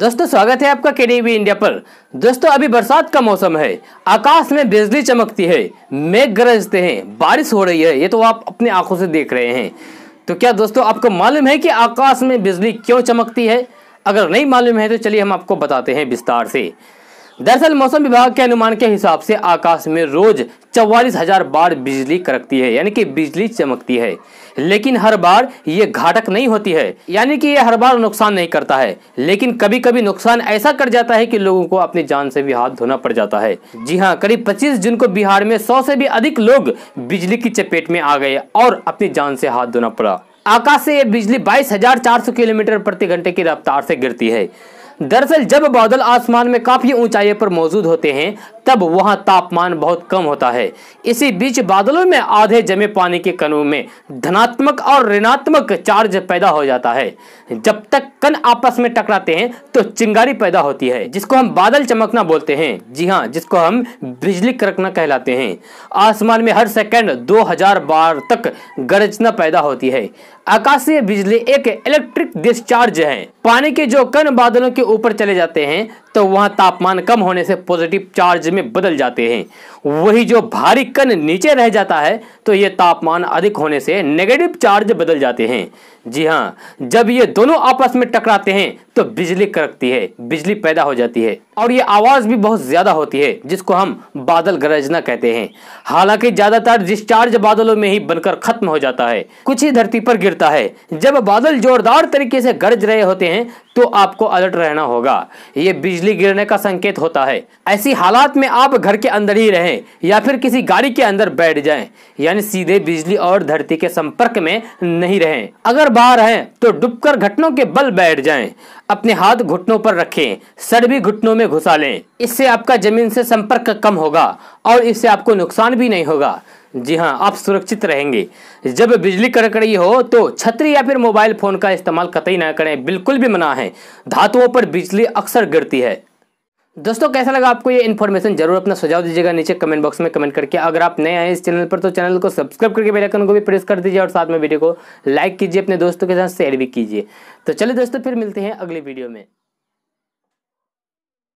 दोस्तों स्वागत है आपका के इंडिया पर दोस्तों अभी बरसात का मौसम है आकाश में बिजली चमकती है मेघ गरजते हैं बारिश हो रही है ये तो आप अपने आंखों से देख रहे हैं तो क्या दोस्तों आपको मालूम है कि आकाश में बिजली क्यों चमकती है अगर नहीं मालूम है तो चलिए हम आपको बताते हैं विस्तार से दरअसल मौसम विभाग के अनुमान के हिसाब से आकाश में रोज चौवालीस हजार बार बिजली करकती है यानी कि बिजली चमकती है लेकिन हर बार ये घाटक नहीं होती है यानी कि ये हर बार नुकसान नहीं करता है लेकिन कभी कभी नुकसान ऐसा कर जाता है कि लोगों को अपनी जान से भी हाथ धोना पड़ जाता है जी हाँ करीब 25 जून को बिहार में 100 से भी अधिक लोग बिजली की चपेट में आ गए और अपनी जान से हाथ धोना पड़ा आकाश से ये बिजली बाईस किलोमीटर प्रति घंटे की रफ्तार से गिरती है दरअसल जब बादल आसमान में काफ़ी ऊंचाई पर मौजूद होते हैं तब वहां तापमान बहुत कम होता है इसी बीच बादलों में आधे जमे पानी के कणों में धनात्मक और ऋणात्मक चार्ज पैदा हो जाता है जब तक कण आपस में टकराते हैं तो चिंगारी पैदा होती है जिसको हम बादल चमकना बोलते हैं जी हाँ जिसको हम बिजली करकना कहलाते हैं आसमान में हर सेकेंड दो बार तक गरजना पैदा होती है आकाशीय बिजली एक इलेक्ट्रिक डिस्चार्ज है पानी के जो कण बादलों के ऊपर चले जाते हैं तो वहाँ तापमान कम होने से पॉजिटिव चार्ज में बदल जाते हैं वही जो भारी कण नीचे रह जाता है तो ये तापमान अधिक होने से नेगेटिव चार्ज बदल जाते हैं जी हाँ जब ये दोनों आपस में टकराते हैं तो बिजली करकती है बिजली पैदा हो जाती है और ये आवाज़ भी बहुत ज़्यादा होती है जिसको हम बादल गरजना कहते हैं हालांकि ज़्यादातर डिस्चार्ज बादलों में ही बनकर ख़त्म हो जाता है कुछ ही धरती पर गिरता है जब बादल जोरदार तरीके से गरज रहे होते हैं तो आपको अलर्ट रहना होगा ये बिजली गिरने का संकेत होता है ऐसी हालात में आप घर के अंदर ही रहें या फिर किसी गाड़ी के अंदर बैठ जाए यानी सीधे बिजली और धरती के संपर्क में नहीं रहें अगर बाहर हैं तो डुबकर घटनों के बल बैठ जाएं अपने हाथ घुटनों पर रखें सर भी घुटनों में घुसा लें इससे आपका जमीन से संपर्क कम होगा और इससे आपको नुकसान भी नहीं होगा जी हाँ आप सुरक्षित रहेंगे जब बिजली कड़क रही हो तो छतरी या फिर मोबाइल फोन का इस्तेमाल कतई ना करें बिल्कुल भी मना है धातुओं पर बिजली अक्सर गिरती है दोस्तों कैसा लगा आपको ये इन्फॉर्मेशन जरूर अपना सुझाव दीजिएगा नीचे कमेंट बॉक्स में कमेंट करके अगर आप नए आए इस चैनल पर तो चैनल को सब्सक्राइब करके बेल आइकन को भी प्रेस कर दीजिए और साथ में वीडियो को लाइक कीजिए अपने दोस्तों के साथ शेयर भी कीजिए तो चलिए दोस्तों फिर मिलते हैं अगली वीडियो में